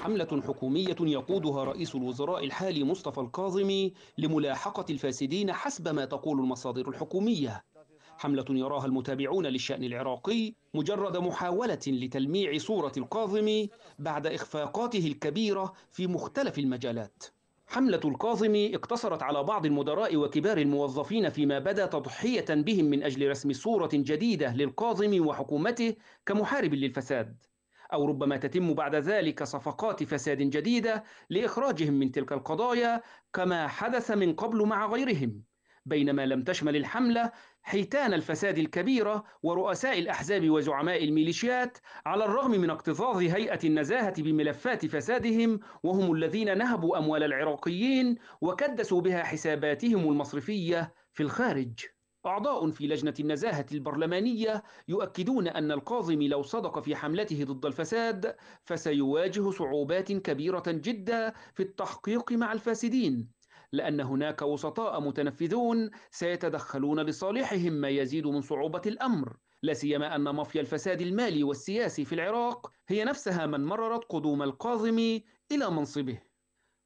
حملة حكومية يقودها رئيس الوزراء الحالي مصطفى الكاظمي لملاحقة الفاسدين حسب ما تقول المصادر الحكومية حملة يراها المتابعون للشأن العراقي مجرد محاولة لتلميع صورة الكاظمي بعد إخفاقاته الكبيرة في مختلف المجالات حملة الكاظمي اقتصرت على بعض المدراء وكبار الموظفين فيما بدا تضحية بهم من أجل رسم صورة جديدة للكاظمي وحكومته كمحارب للفساد أو ربما تتم بعد ذلك صفقات فساد جديدة لإخراجهم من تلك القضايا كما حدث من قبل مع غيرهم بينما لم تشمل الحملة حيتان الفساد الكبيرة ورؤساء الأحزاب وزعماء الميليشيات على الرغم من اكتظاظ هيئة النزاهة بملفات فسادهم وهم الذين نهبوا أموال العراقيين وكدسوا بها حساباتهم المصرفية في الخارج أعضاء في لجنة النزاهة البرلمانية يؤكدون أن القاظم لو صدق في حملته ضد الفساد فسيواجه صعوبات كبيرة جدا في التحقيق مع الفاسدين لأن هناك وسطاء متنفذون سيتدخلون لصالحهم ما يزيد من صعوبة الأمر لا سيما أن مافيا الفساد المالي والسياسي في العراق هي نفسها من مررت قدوم القاظم إلى منصبه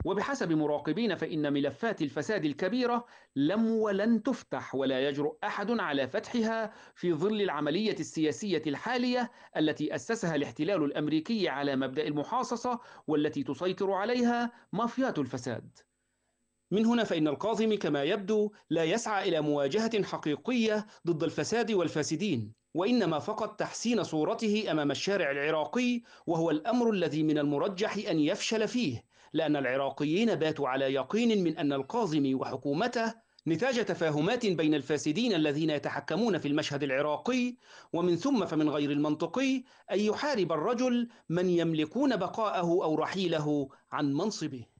وبحسب مراقبين فإن ملفات الفساد الكبيرة لم ولن تفتح ولا يجرؤ أحد على فتحها في ظل العملية السياسية الحالية التي أسسها الاحتلال الأمريكي على مبدأ المحاصصة والتي تسيطر عليها مافيات الفساد. من هنا فإن القاضم كما يبدو لا يسعى إلى مواجهة حقيقية ضد الفساد والفاسدين، وإنما فقط تحسين صورته أمام الشارع العراقي وهو الأمر الذي من المرجح أن يفشل فيه لأن العراقيين باتوا على يقين من أن القاظمي وحكومته نتاج تفاهمات بين الفاسدين الذين يتحكمون في المشهد العراقي ومن ثم فمن غير المنطقي أن يحارب الرجل من يملكون بقاءه أو رحيله عن منصبه